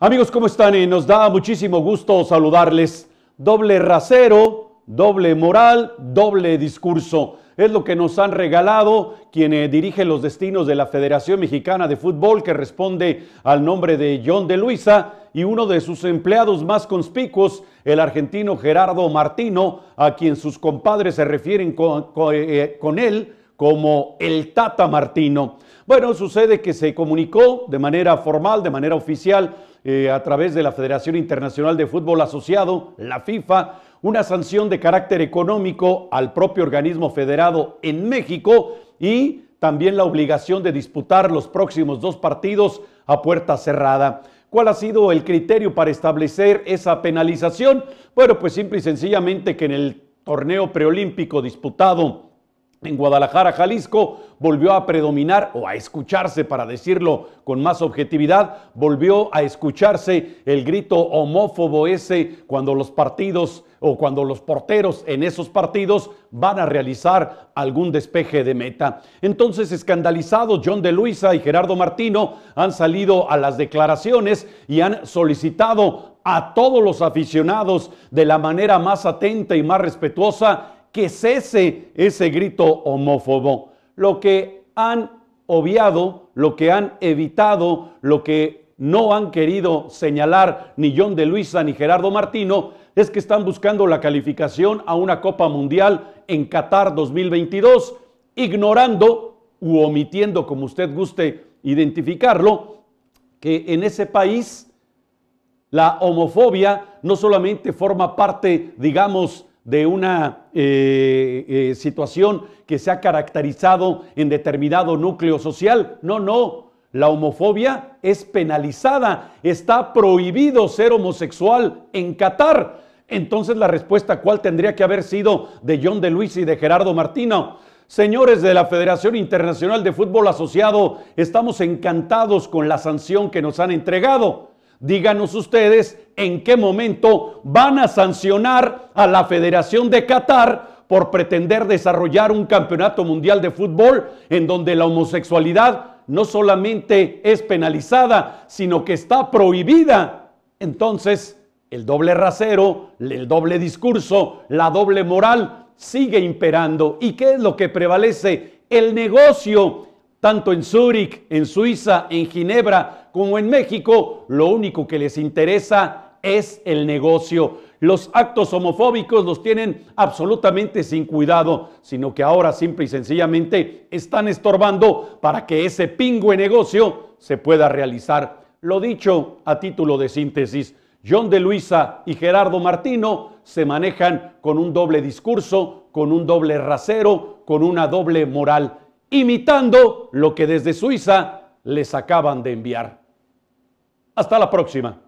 Amigos, ¿cómo están? Y eh, nos da muchísimo gusto saludarles. Doble rasero, doble moral, doble discurso. Es lo que nos han regalado quien eh, dirige los destinos de la Federación Mexicana de Fútbol, que responde al nombre de John de Luisa, y uno de sus empleados más conspicuos, el argentino Gerardo Martino, a quien sus compadres se refieren con eh, él como el Tata Martino. Bueno, sucede que se comunicó de manera formal, de manera oficial, eh, a través de la Federación Internacional de Fútbol Asociado, la FIFA, una sanción de carácter económico al propio organismo federado en México y también la obligación de disputar los próximos dos partidos a puerta cerrada. ¿Cuál ha sido el criterio para establecer esa penalización? Bueno, pues simple y sencillamente que en el torneo preolímpico disputado en Guadalajara, Jalisco, volvió a predominar o a escucharse, para decirlo con más objetividad, volvió a escucharse el grito homófobo ese cuando los partidos o cuando los porteros en esos partidos van a realizar algún despeje de meta. Entonces, escandalizados, John de Luisa y Gerardo Martino han salido a las declaraciones y han solicitado a todos los aficionados de la manera más atenta y más respetuosa que cese ese grito homófobo. Lo que han obviado, lo que han evitado, lo que no han querido señalar ni John de Luisa ni Gerardo Martino, es que están buscando la calificación a una Copa Mundial en Qatar 2022, ignorando u omitiendo, como usted guste identificarlo, que en ese país la homofobia no solamente forma parte, digamos, de una eh, eh, situación que se ha caracterizado en determinado núcleo social. No, no. La homofobia es penalizada. Está prohibido ser homosexual en Qatar. Entonces la respuesta cuál tendría que haber sido de John de Luis y de Gerardo Martino. Señores de la Federación Internacional de Fútbol Asociado, estamos encantados con la sanción que nos han entregado. Díganos ustedes en qué momento van a sancionar a la Federación de Qatar por pretender desarrollar un campeonato mundial de fútbol en donde la homosexualidad no solamente es penalizada, sino que está prohibida. Entonces, el doble rasero, el doble discurso, la doble moral sigue imperando. ¿Y qué es lo que prevalece? El negocio tanto en Zúrich, en Suiza, en Ginebra como en México, lo único que les interesa es el negocio. Los actos homofóbicos los tienen absolutamente sin cuidado, sino que ahora simple y sencillamente están estorbando para que ese pingüe negocio se pueda realizar. Lo dicho a título de síntesis, John de Luisa y Gerardo Martino se manejan con un doble discurso, con un doble rasero, con una doble moral imitando lo que desde Suiza les acaban de enviar. Hasta la próxima.